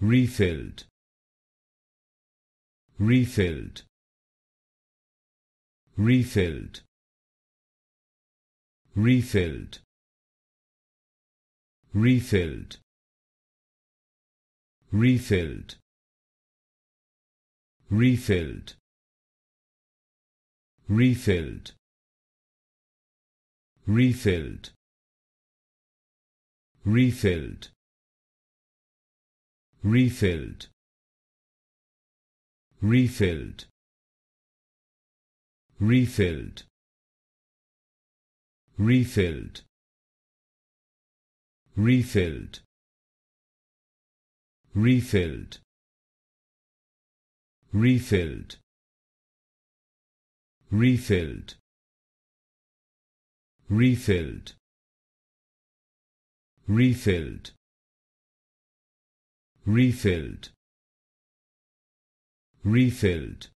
refilled refilled refilled refilled refilled refilled refilled refilled refilled refilled refilled refilled refilled refilled refilled refilled refilled refilled refilled refilled refilled refilled